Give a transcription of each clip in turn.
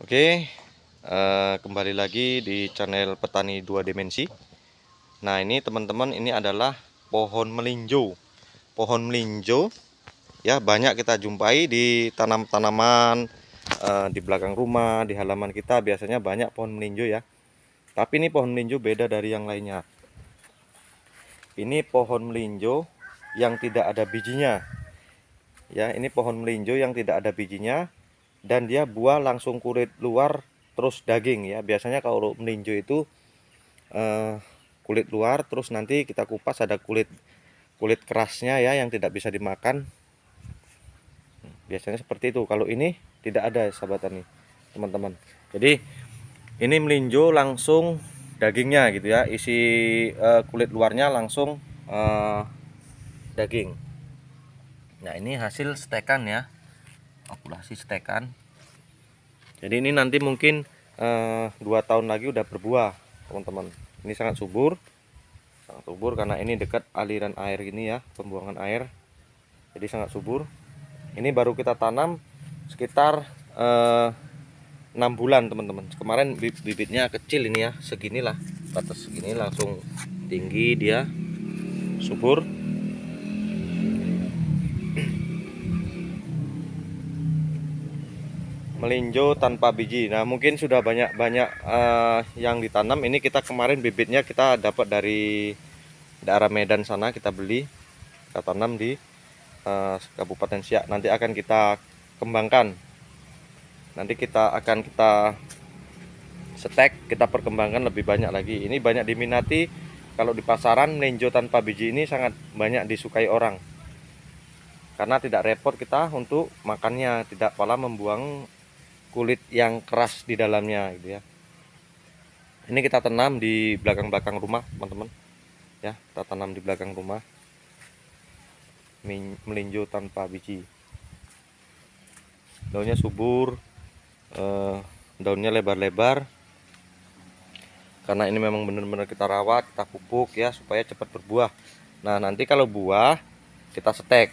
Oke, uh, kembali lagi di channel Petani Dua Dimensi. Nah, ini teman-teman, ini adalah pohon melinjo. Pohon melinjo ya banyak kita jumpai di tanam-tanaman uh, di belakang rumah, di halaman kita biasanya banyak pohon melinjo ya. Tapi ini pohon melinjo beda dari yang lainnya. Ini pohon melinjo yang tidak ada bijinya. Ya, ini pohon melinjo yang tidak ada bijinya dan dia buah langsung kulit luar terus daging ya biasanya kalau meninjau itu eh, kulit luar terus nanti kita kupas ada kulit kulit kerasnya ya yang tidak bisa dimakan biasanya seperti itu kalau ini tidak ada sahabat tani teman-teman jadi ini melinjo langsung dagingnya gitu ya isi uh, kulit luarnya langsung uh, daging nah ini hasil stekan ya akulasi setekan jadi ini nanti mungkin eh, dua tahun lagi udah berbuah teman-teman ini sangat subur sangat subur karena ini dekat aliran air ini ya pembuangan air jadi sangat subur ini baru kita tanam sekitar uh, eh, 6 bulan teman-teman kemarin bibitnya kecil ini ya seginilah batas segini langsung tinggi dia subur melinjo tanpa biji. Nah, mungkin sudah banyak-banyak uh, eh, yang ditanam. Ini kita kemarin bibitnya kita dapat dari daerah Medan sana kita beli. Kita tanam di uh, Kabupaten Siak. Nanti akan kita kembangkan. Nanti kita akan kita setek, kita perkembangkan lebih banyak lagi. Ini banyak diminati kalau di pasaran melinjo tanpa biji ini sangat banyak disukai orang. Karena tidak repot kita untuk makannya, tidak pala membuang kulit yang keras di dalamnya gitu ya ini kita tanam di belakang-belakang rumah teman-teman ya kita tanam di belakang rumah melinjo tanpa biji daunnya subur eh, daunnya lebar-lebar karena ini memang benar-benar kita rawat kita pupuk ya supaya cepat berbuah nah nanti kalau buah kita setek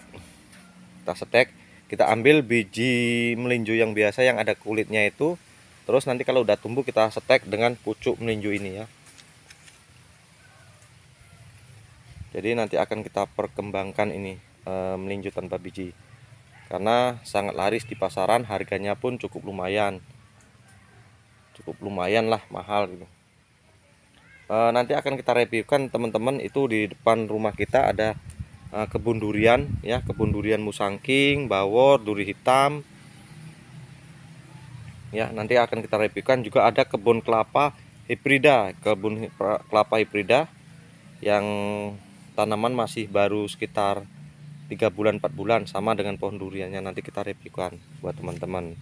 kita setek kita ambil biji melinju yang biasa yang ada kulitnya itu terus nanti kalau udah tumbuh kita setek dengan pucuk melinju ini ya jadi nanti akan kita perkembangkan ini e, eh, melinju tanpa biji karena sangat laris di pasaran harganya pun cukup lumayan cukup lumayan lah mahal gitu e, nanti akan kita reviewkan teman-teman itu di depan rumah kita ada Eh, kebun durian ya kebun durian musangking bawor duri hitam ya nanti akan kita reviewkan juga ada kebun kelapa hibrida kebun kelapa hibrida yang tanaman masih baru sekitar 3 bulan 4 bulan sama dengan pohon duriannya nanti kita reviewkan buat teman-teman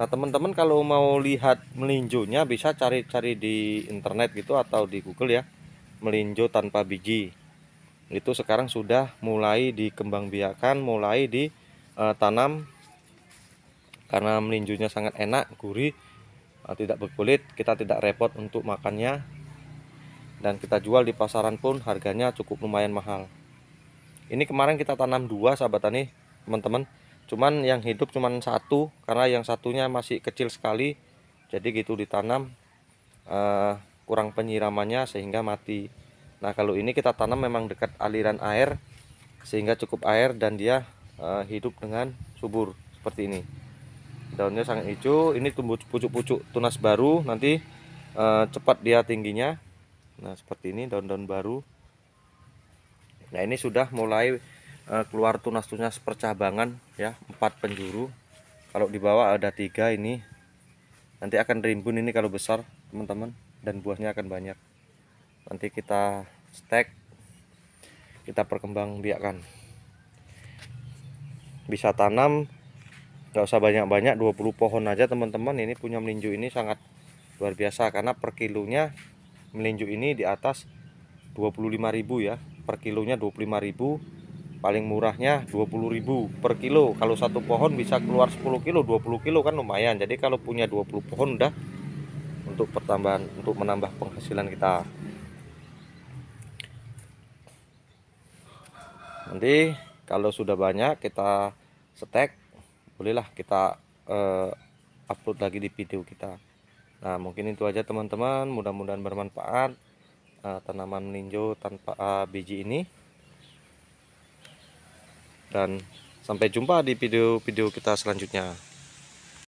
Nah teman-teman kalau mau lihat melinjunya bisa cari-cari di internet gitu atau di Google ya melinjo tanpa biji itu sekarang sudah mulai dikembangbiakan mulai ditanam eh, karena melinjunya sangat enak gurih eh, tidak berkulit kita tidak repot untuk makannya dan kita jual di pasaran pun harganya cukup lumayan mahal ini kemarin kita tanam dua sahabat tani teman-teman cuman yang hidup cuman satu karena yang satunya masih kecil sekali jadi gitu ditanam eh, kurang penyiramannya sehingga mati nah kalau ini kita tanam memang dekat aliran air sehingga cukup air dan dia uh, hidup dengan subur seperti ini daunnya sangat hijau ini tumbuh pucuk-pucuk tunas baru nanti uh, cepat dia tingginya nah seperti ini daun-daun baru nah ini sudah mulai uh, keluar tunas-tunas percabangan ya empat penjuru kalau di bawah ada tiga ini nanti akan rimbun ini kalau besar teman-teman dan buahnya akan banyak nanti kita stek kita perkembang biakan bisa tanam nggak usah banyak-banyak 20 pohon aja teman-teman ini punya melinju ini sangat luar biasa karena per kilonya melinju ini di atas 25.000 ya per kilonya 25.000 paling murahnya 20.000 per kilo kalau satu pohon bisa keluar 10 kilo 20 kilo kan lumayan jadi kalau punya 20 pohon udah untuk pertambahan untuk menambah penghasilan kita nanti kalau sudah banyak kita setek bolehlah kita uh, upload lagi di video kita nah mungkin itu aja teman-teman mudah-mudahan bermanfaat uh, tanaman meninjau tanpa uh, biji ini dan sampai jumpa di video-video kita selanjutnya